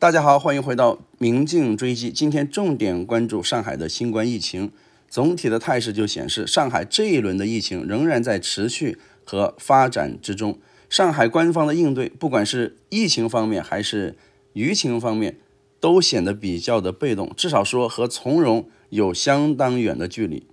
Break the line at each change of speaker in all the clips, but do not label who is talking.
大家好，欢迎回到《明镜追击》。今天重点关注上海的新冠疫情，总体的态势就显示，上海这一轮的疫情仍然在持续和发展之中。上海官方的应对，不管是疫情方面还是舆情方面，都显得比较的被动，至少说和从容有相当远的距离。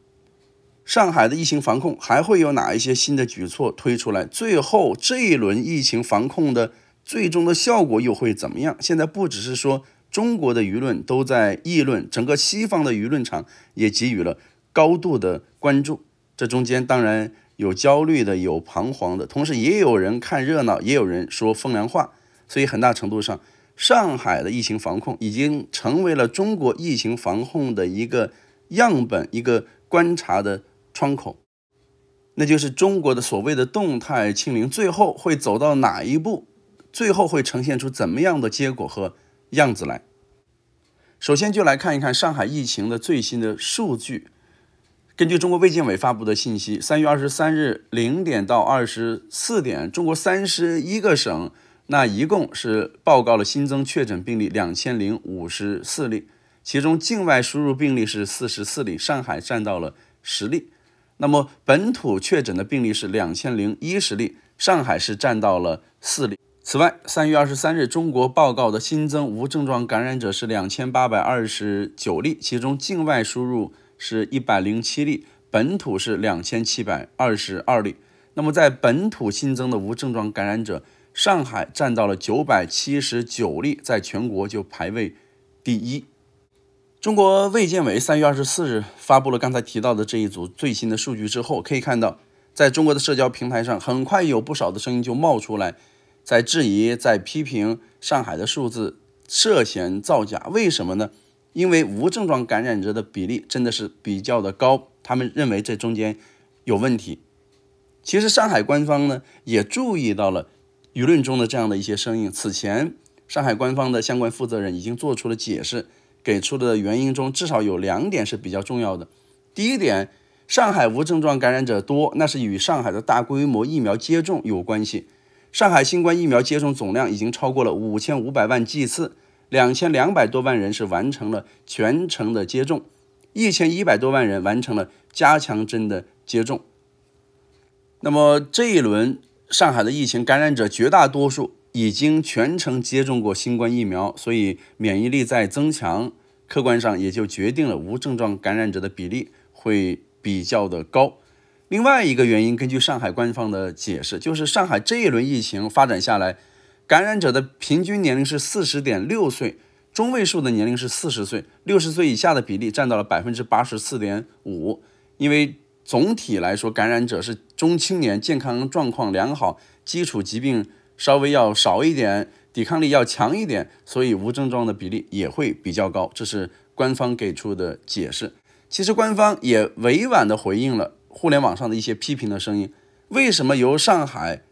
上海的疫情防控还会有哪一些新的举措推出来？最后这一轮疫情防控的。最终的效果又会怎么样？现在不只是说中国的舆论都在议论，整个西方的舆论场也给予了高度的关注。这中间当然有焦虑的，有彷徨的，同时也有人看热闹，也有人说风凉话。所以，很大程度上，上海的疫情防控已经成为了中国疫情防控的一个样本，一个观察的窗口。那就是中国的所谓的动态清零，最后会走到哪一步？最后会呈现出怎么样的结果和样子来？首先就来看一看上海疫情的最新的数据。根据中国卫健委发布的信息，三月二十三日零点到二十四点，中国三十一个省那一共是报告了新增确诊病例两千零五十四例，其中境外输入病例是四十四例，上海占到了十例。那么本土确诊的病例是两千零一十例，上海市占到了四例。此外，三月二十三日，中国报告的新增无症状感染者是两千八百二十九例，其中境外输入是一百零七例，本土是两千七百二十二例。那么，在本土新增的无症状感染者，上海占到了九百七十九例，在全国就排位第一。中国卫健委三月二十四日发布了刚才提到的这一组最新的数据之后，可以看到，在中国的社交平台上，很快有不少的声音就冒出来。在质疑、在批评上海的数字涉嫌造假，为什么呢？因为无症状感染者的比例真的是比较的高，他们认为这中间有问题。其实上海官方呢也注意到了舆论中的这样的一些声音。此前，上海官方的相关负责人已经做出了解释，给出的原因中至少有两点是比较重要的。第一点，上海无症状感染者多，那是与上海的大规模疫苗接种有关系。上海新冠疫苗接种总量已经超过了五千五百万剂次，两千两百多万人是完成了全程的接种，一千一百多万人完成了加强针的接种。那么这一轮上海的疫情感染者绝大多数已经全程接种过新冠疫苗，所以免疫力在增强，客观上也就决定了无症状感染者的比例会比较的高。另外一个原因，根据上海官方的解释，就是上海这一轮疫情发展下来，感染者的平均年龄是四十点六岁，中位数的年龄是四十岁，六十岁以下的比例占到了百分之八十四点五。因为总体来说，感染者是中青年，健康状况良好，基础疾病稍微要少一点，抵抗力要强一点，所以无症状的比例也会比较高。这是官方给出的解释。其实官方也委婉的回应了。互联网上的一些批评的声音，为什么由上海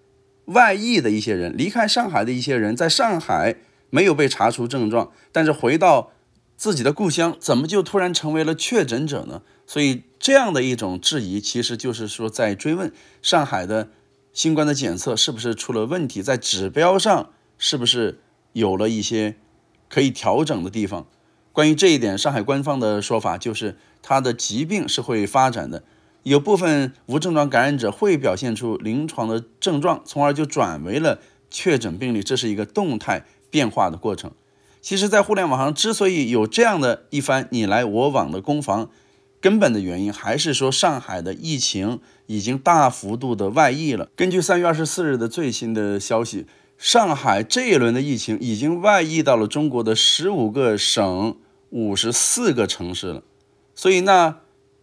外溢的一些人，离开上海的一些人在上海没有被查出症状，但是回到自己的故乡，怎么就突然成为了确诊者呢？所以这样的一种质疑，其实就是说在追问上海的新冠的检测是不是出了问题，在指标上是不是有了一些可以调整的地方？关于这一点，上海官方的说法就是，他的疾病是会发展的。有部分无症状感染者会表现出临床的症状，从而就转为了确诊病例，这是一个动态变化的过程。其实，在互联网上之所以有这样的一番你来我往的攻防，根本的原因还是说上海的疫情已经大幅度的外溢了。根据三月二十四日的最新的消息，上海这一轮的疫情已经外溢到了中国的十五个省、五十四个城市了。所以那。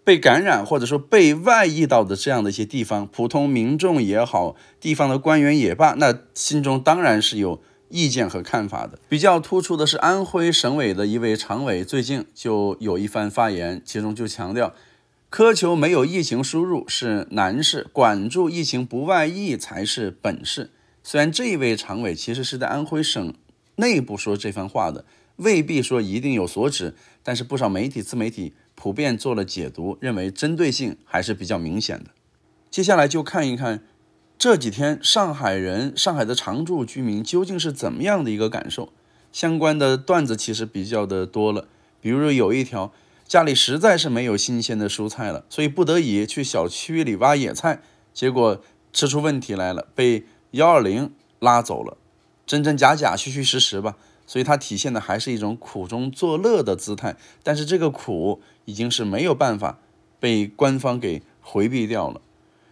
被感染或者说被外溢到的这样的一些地方，普通民众也好，地方的官员也罢，那心中当然是有意见和看法的。比较突出的是安徽省委的一位常委最近就有一番发言，其中就强调，苛求没有疫情输入是难事，管住疫情不外溢才是本事。虽然这一位常委其实是在安徽省内部说这番话的，未必说一定有所指，但是不少媒体自媒体。普遍做了解读，认为针对性还是比较明显的。接下来就看一看这几天上海人、上海的常住居民究竟是怎么样的一个感受。相关的段子其实比较的多了，比如有一条，家里实在是没有新鲜的蔬菜了，所以不得已去小区里挖野菜，结果吃出问题来了，被幺二零拉走了。真真假假，虚虚实实吧。所以它体现的还是一种苦中作乐的姿态，但是这个苦已经是没有办法被官方给回避掉了。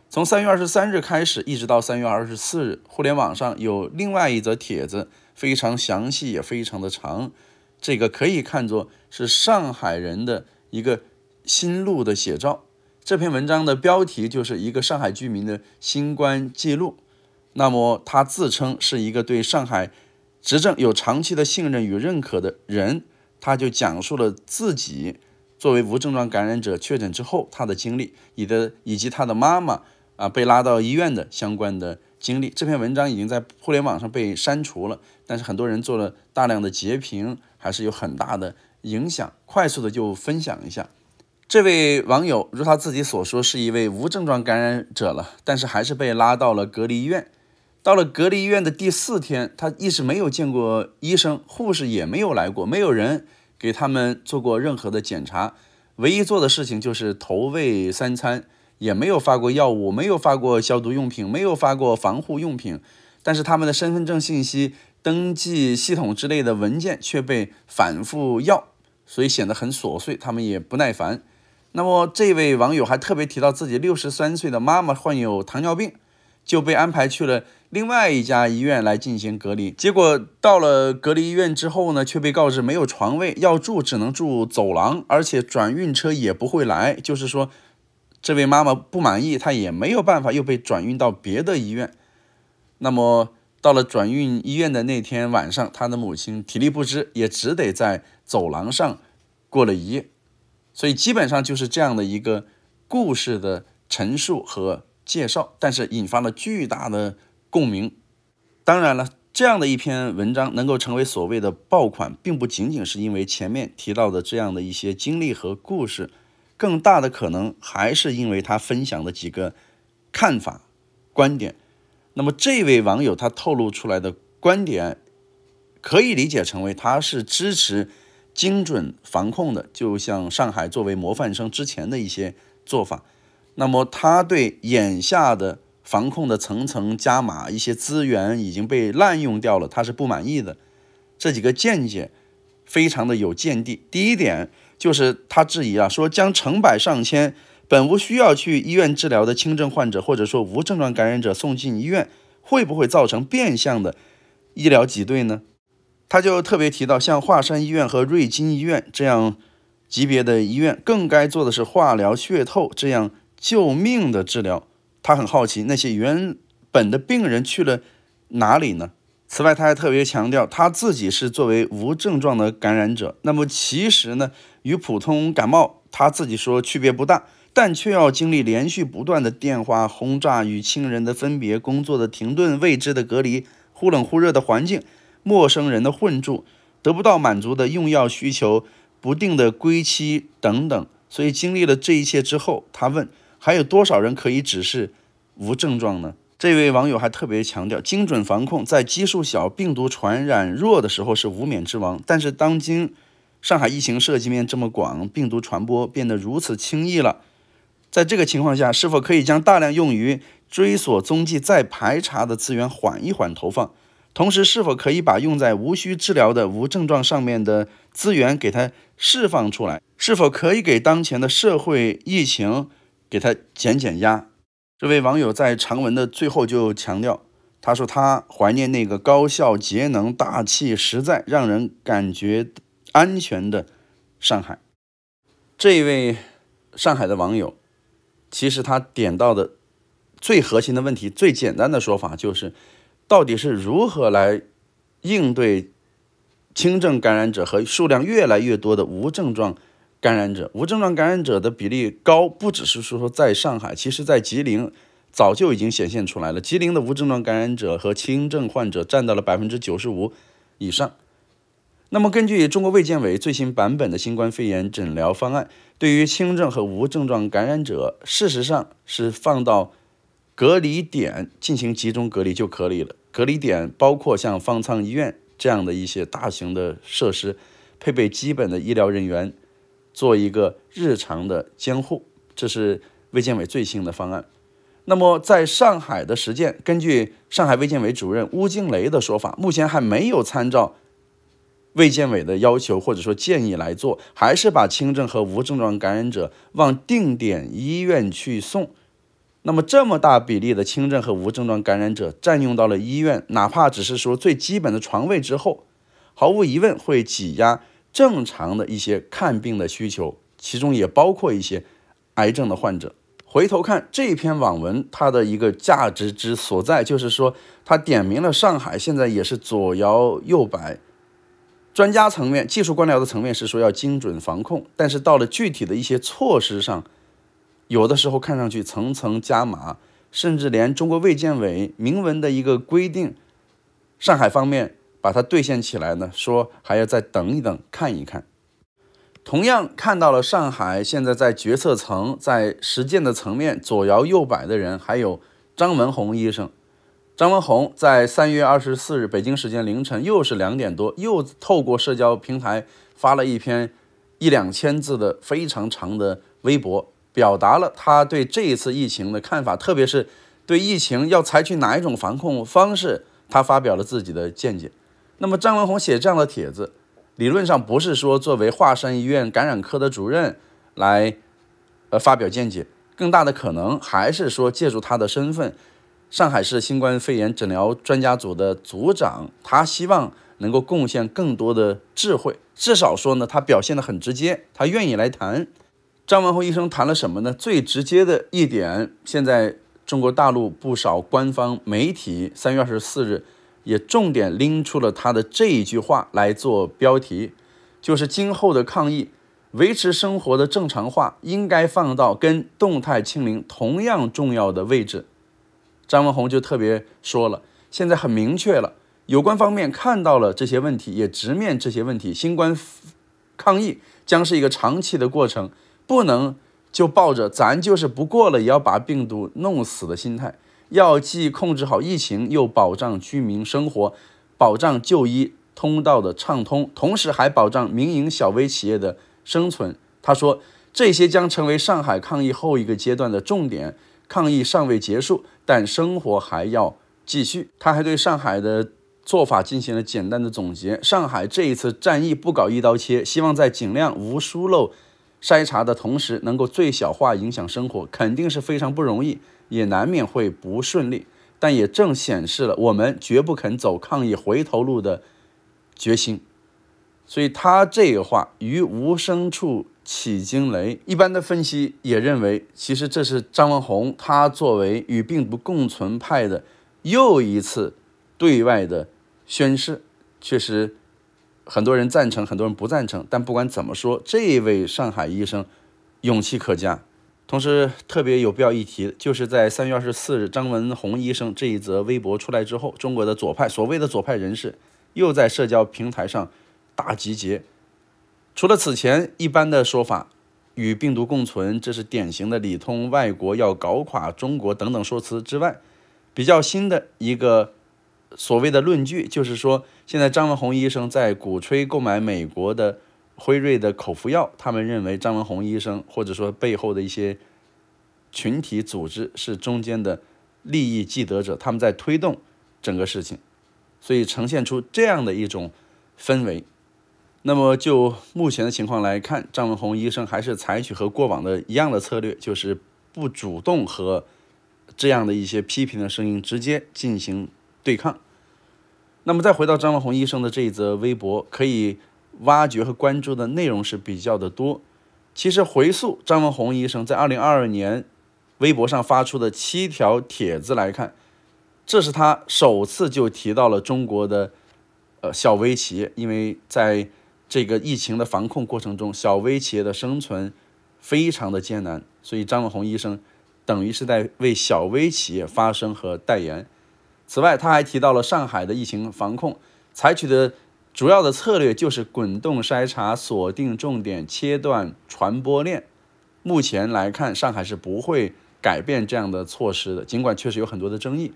从三月二十三日开始，一直到三月二十四日，互联网上有另外一则帖子，非常详细，也非常的长。这个可以看作是上海人的一个心路的写照。这篇文章的标题就是一个上海居民的新冠记录。那么他自称是一个对上海。执政有长期的信任与认可的人，他就讲述了自己作为无症状感染者确诊之后他的经历，以的以及他的妈妈啊被拉到医院的相关的经历。这篇文章已经在互联网上被删除了，但是很多人做了大量的截屏，还是有很大的影响。快速的就分享一下，这位网友如他自己所说是一位无症状感染者了，但是还是被拉到了隔离医院。到了隔离医院的第四天，他一直没有见过医生，护士也没有来过，没有人给他们做过任何的检查。唯一做的事情就是投喂三餐，也没有发过药物，没有发过消毒用品，没有发过防护用品。但是他们的身份证信息登记系统之类的文件却被反复要，所以显得很琐碎，他们也不耐烦。那么这位网友还特别提到，自己六十三岁的妈妈患有糖尿病，就被安排去了。另外一家医院来进行隔离，结果到了隔离医院之后呢，却被告知没有床位，要住只能住走廊，而且转运车也不会来。就是说，这位妈妈不满意，她也没有办法，又被转运到别的医院。那么到了转运医院的那天晚上，她的母亲体力不支，也只得在走廊上过了一夜。所以基本上就是这样的一个故事的陈述和介绍，但是引发了巨大的。共鸣，当然了，这样的一篇文章能够成为所谓的爆款，并不仅仅是因为前面提到的这样的一些经历和故事，更大的可能还是因为他分享的几个看法、观点。那么，这位网友他透露出来的观点，可以理解成为他是支持精准防控的，就像上海作为模范生之前的一些做法。那么，他对眼下的。防控的层层加码，一些资源已经被滥用掉了，他是不满意的。这几个见解非常的有见地。第一点就是他质疑啊，说将成百上千本无需要去医院治疗的轻症患者，或者说无症状感染者送进医院，会不会造成变相的医疗挤兑呢？他就特别提到，像华山医院和瑞金医院这样级别的医院，更该做的是化疗、血透这样救命的治疗。他很好奇那些原本的病人去了哪里呢？此外，他还特别强调他自己是作为无症状的感染者。那么其实呢，与普通感冒，他自己说区别不大，但却要经历连续不断的电话轰炸、与亲人的分别、工作的停顿、未知的隔离、忽冷忽热的环境、陌生人的混住、得不到满足的用药需求、不定的归期等等。所以经历了这一切之后，他问。还有多少人可以只是无症状呢？这位网友还特别强调，精准防控在基数小、病毒传染弱的时候是无冕之王。但是当今上海疫情涉及面这么广，病毒传播变得如此轻易了，在这个情况下，是否可以将大量用于追索踪迹、再排查的资源缓一缓投放？同时，是否可以把用在无需治疗的无症状上面的资源给它释放出来？是否可以给当前的社会疫情？给他减减压。这位网友在长文的最后就强调，他说他怀念那个高效、节能、大气、实在，让人感觉安全的上海。这位上海的网友，其实他点到的最核心的问题，最简单的说法就是，到底是如何来应对轻症感染者和数量越来越多的无症状？感染者无症状感染者的比例高，不只是说在上海，其实在吉林早就已经显现出来了。吉林的无症状感染者和轻症患者占到了百分之九十五以上。那么，根据中国卫健委最新版本的新冠肺炎诊疗方案，对于轻症和无症状感染者，事实上是放到隔离点进行集中隔离就可以了。隔离点包括像方舱医院这样的一些大型的设施，配备基本的医疗人员。做一个日常的监护，这是卫健委最新的方案。那么，在上海的实践，根据上海卫健委主任邬惊雷的说法，目前还没有参照卫健委的要求或者说建议来做，还是把轻症和无症状感染者往定点医院去送。那么，这么大比例的轻症和无症状感染者占用到了医院，哪怕只是说最基本的床位之后，毫无疑问会挤压。正常的一些看病的需求，其中也包括一些癌症的患者。回头看这篇网文，它的一个价值之所在，就是说它点明了上海现在也是左摇右摆。专家层面、技术官僚的层面是说要精准防控，但是到了具体的一些措施上，有的时候看上去层层加码，甚至连中国卫健委明文的一个规定，上海方面。把它兑现起来呢？说还要再等一等，看一看。同样看到了上海现在在决策层、在实践的层面左摇右摆的人，还有张文宏医生。张文宏在三月二十四日北京时间凌晨又是两点多，又透过社交平台发了一篇一两千字的非常长的微博，表达了他对这一次疫情的看法，特别是对疫情要采取哪一种防控方式，他发表了自己的见解。那么张文宏写这样的帖子，理论上不是说作为华山医院感染科的主任来，呃发表见解，更大的可能还是说借助他的身份，上海市新冠肺炎诊疗专家组的组长，他希望能够贡献更多的智慧。至少说呢，他表现得很直接，他愿意来谈。张文宏医生谈了什么呢？最直接的一点，现在中国大陆不少官方媒体三月二十四日。也重点拎出了他的这一句话来做标题，就是今后的抗疫、维持生活的正常化，应该放到跟动态清零同样重要的位置。张文宏就特别说了，现在很明确了，有关方面看到了这些问题，也直面这些问题。新冠抗疫将是一个长期的过程，不能就抱着咱就是不过了，也要把病毒弄死的心态。要既控制好疫情，又保障居民生活，保障就医通道的畅通，同时还保障民营小微企业的生存。他说，这些将成为上海抗疫后一个阶段的重点。抗疫尚未结束，但生活还要继续。他还对上海的做法进行了简单的总结：上海这一次战役不搞一刀切，希望在尽量无疏漏筛查的同时，能够最小化影响生活，肯定是非常不容易。也难免会不顺利，但也正显示了我们绝不肯走抗疫回头路的决心。所以他这个话于无声处起惊雷。一般的分析也认为，其实这是张文宏他作为与病毒共存派的又一次对外的宣誓。确实，很多人赞成，很多人不赞成。但不管怎么说，这位上海医生勇气可嘉。同时，特别有必要一提，就是在三月二十四日张文宏医生这一则微博出来之后，中国的左派所谓的左派人士又在社交平台上大集结。除了此前一般的说法“与病毒共存”，这是典型的里通外国要搞垮中国等等说辞之外，比较新的一个所谓的论据，就是说现在张文宏医生在鼓吹购买美国的。辉瑞的口服药，他们认为张文宏医生或者说背后的一些群体组织是中间的利益既得者，他们在推动整个事情，所以呈现出这样的一种氛围。那么就目前的情况来看，张文宏医生还是采取和过往的一样的策略，就是不主动和这样的一些批评的声音直接进行对抗。那么再回到张文宏医生的这一则微博，可以。挖掘和关注的内容是比较的多。其实回溯张文宏医生在二零二二年微博上发出的七条帖子来看，这是他首次就提到了中国的呃小微企业，因为在这个疫情的防控过程中，小微企业的生存非常的艰难，所以张文宏医生等于是在为小微企业发声和代言。此外，他还提到了上海的疫情防控采取的。主要的策略就是滚动筛查、锁定重点、切断传播链。目前来看，上海是不会改变这样的措施的。尽管确实有很多的争议，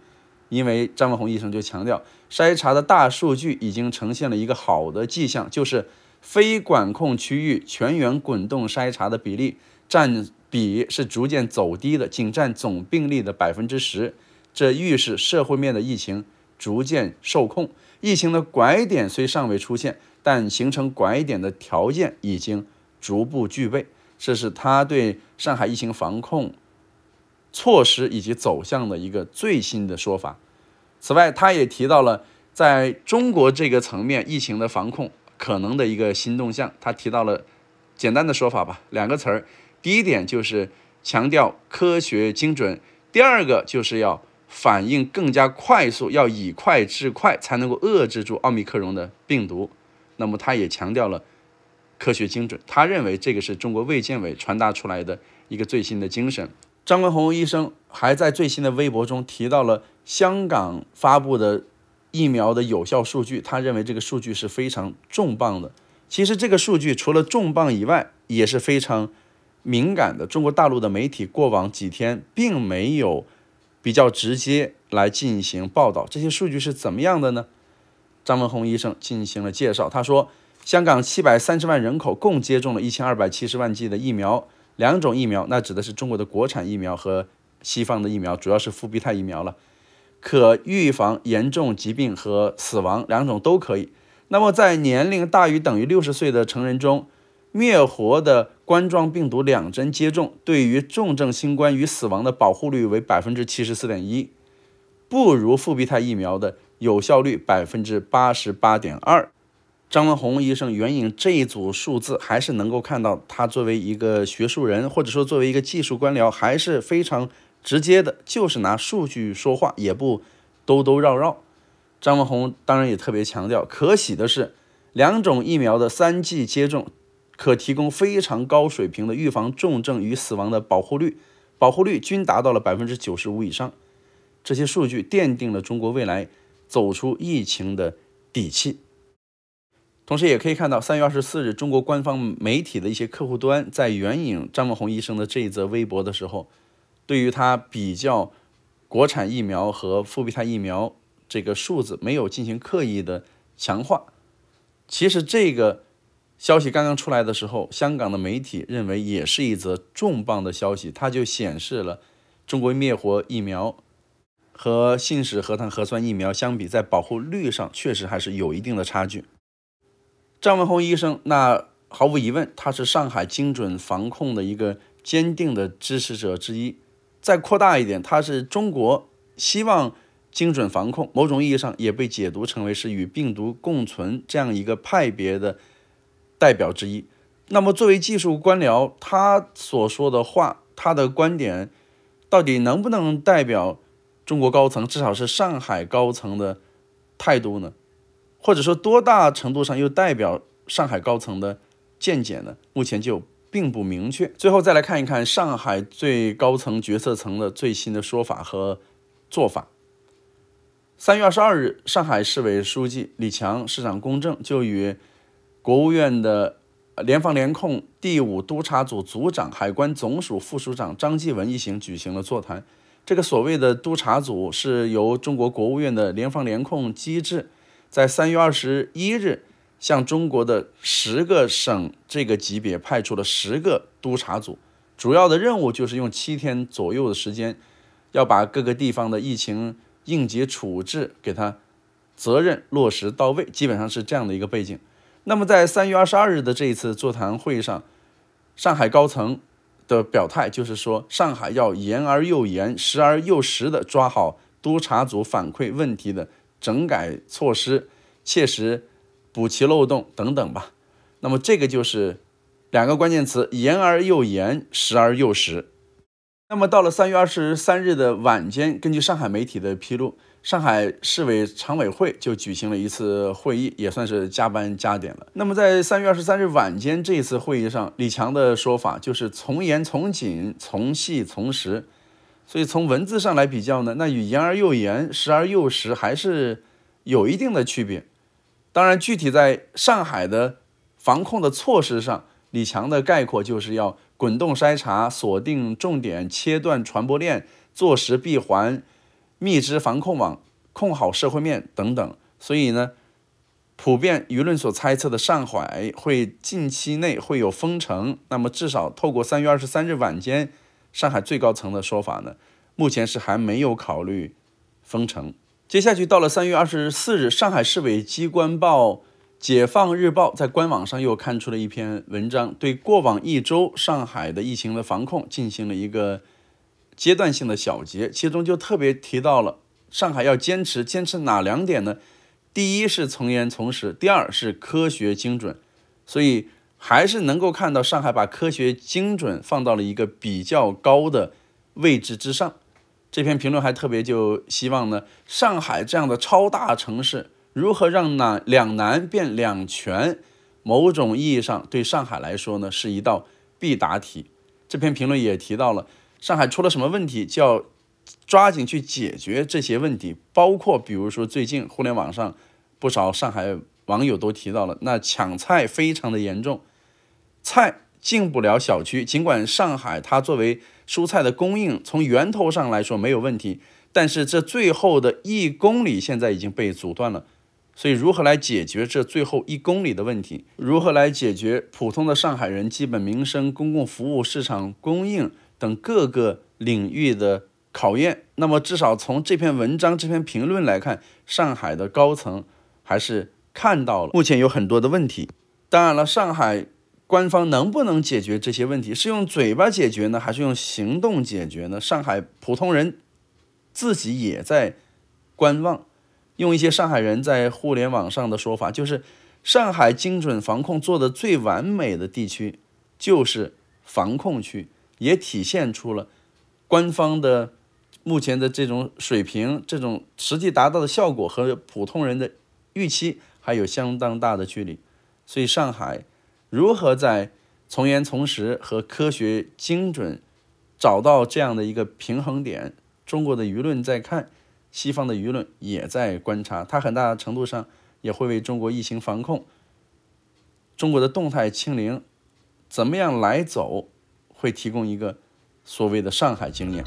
因为张文宏医生就强调，筛查的大数据已经呈现了一个好的迹象，就是非管控区域全员滚动筛查的比例占比是逐渐走低的，仅占总病例的百分之十，这预示社会面的疫情逐渐受控。疫情的拐点虽尚未出现，但形成拐点的条件已经逐步具备。这是他对上海疫情防控措施以及走向的一个最新的说法。此外，他也提到了在中国这个层面疫情的防控可能的一个新动向。他提到了简单的说法吧，两个词儿。第一点就是强调科学精准，第二个就是要。反应更加快速，要以快制快，才能够遏制住奥密克戎的病毒。那么，他也强调了科学精准。他认为这个是中国卫健委传达出来的一个最新的精神。张文宏医生还在最新的微博中提到了香港发布的疫苗的有效数据，他认为这个数据是非常重磅的。其实，这个数据除了重磅以外，也是非常敏感的。中国大陆的媒体过往几天并没有。比较直接来进行报道，这些数据是怎么样的呢？张文宏医生进行了介绍。他说，香港七百三十万人口共接种了一千二百七十万剂的疫苗，两种疫苗，那指的是中国的国产疫苗和西方的疫苗，主要是复必泰疫苗了，可预防严重疾病和死亡，两种都可以。那么在年龄大于等于六十岁的成人中，灭活的。冠状病毒两针接种对于重症新冠与死亡的保护率为百分之七十四点一，不如复必泰疫苗的有效率百分之八十八点二。张文宏医生援引这一组数字，还是能够看到他作为一个学术人或者说作为一个技术官僚，还是非常直接的，就是拿数据说话，也不兜兜绕绕。张文宏当然也特别强调，可喜的是，两种疫苗的三剂接种。可提供非常高水平的预防重症与死亡的保护率，保护率均达到了百分之九十五以上。这些数据奠定了中国未来走出疫情的底气。同时，也可以看到，三月二十四日，中国官方媒体的一些客户端在援引张文宏医生的这一则微博的时候，对于他比较国产疫苗和复必泰疫苗这个数字没有进行刻意的强化。其实这个。消息刚刚出来的时候，香港的媒体认为也是一则重磅的消息，它就显示了中国灭活疫苗和信使核糖核酸疫苗相比，在保护率上确实还是有一定的差距。张文宏医生，那毫无疑问，他是上海精准防控的一个坚定的支持者之一。再扩大一点，他是中国希望精准防控，某种意义上也被解读成为是与病毒共存这样一个派别的。代表之一，那么作为技术官僚，他所说的话，他的观点，到底能不能代表中国高层，至少是上海高层的态度呢？或者说多大程度上又代表上海高层的见解呢？目前就并不明确。最后再来看一看上海最高层决策层的最新的说法和做法。三月二十二日，上海市委书记李强、市长龚正就与国务院的联防联控第五督查组组长、海关总署副署长张继文一行举行了座谈。这个所谓的督查组是由中国国务院的联防联控机制，在三月二十一日向中国的十个省这个级别派出了十个督查组，主要的任务就是用七天左右的时间，要把各个地方的疫情应急处置给它责任落实到位。基本上是这样的一个背景。那么，在三月二十二日的这一次座谈会上，上海高层的表态就是说，上海要严而又严、实而又实的抓好督查组反馈问题的整改措施，切实补齐漏洞等等吧。那么，这个就是两个关键词：严而又严、实而又实。那么，到了三月二十三日的晚间，根据上海媒体的披露。上海市委常委会就举行了一次会议，也算是加班加点了。那么在三月二十三日晚间这一次会议上，李强的说法就是从严、从紧、从细、从实。所以从文字上来比较呢，那与严而又严、实而又实还是有一定的区别。当然，具体在上海的防控的措施上，李强的概括就是要滚动筛查、锁定重点、切断传播链、坐实闭环。密织防控网，控好社会面等等，所以呢，普遍舆论所猜测的上海会近期内会有封城，那么至少透过三月二十三日晚间，上海最高层的说法呢，目前是还没有考虑封城。接下去到了三月二十四日，上海市委机关报《解放日报》在官网上又刊出了一篇文章，对过往一周上海的疫情的防控进行了一个。阶段性的小结，其中就特别提到了上海要坚持坚持哪两点呢？第一是从严从实，第二是科学精准。所以还是能够看到上海把科学精准放到了一个比较高的位置之上。这篇评论还特别就希望呢，上海这样的超大城市如何让南两难变两全，某种意义上对上海来说呢是一道必答题。这篇评论也提到了。上海出了什么问题，就要抓紧去解决这些问题。包括比如说，最近互联网上不少上海网友都提到了，那抢菜非常的严重，菜进不了小区。尽管上海它作为蔬菜的供应，从源头上来说没有问题，但是这最后的一公里现在已经被阻断了。所以，如何来解决这最后一公里的问题？如何来解决普通的上海人基本民生、公共服务、市场供应？等各个领域的考验。那么，至少从这篇文章、这篇评论来看，上海的高层还是看到了目前有很多的问题。当然了，上海官方能不能解决这些问题，是用嘴巴解决呢，还是用行动解决呢？上海普通人自己也在观望。用一些上海人在互联网上的说法，就是上海精准防控做得最完美的地区，就是防控区。也体现出了官方的目前的这种水平，这种实际达到的效果和普通人的预期还有相当大的距离。所以，上海如何在从严从实和科学精准找到这样的一个平衡点？中国的舆论在看，西方的舆论也在观察，它很大程度上也会为中国疫情防控、中国的动态清零怎么样来走。会提供一个所谓的“上海经验”。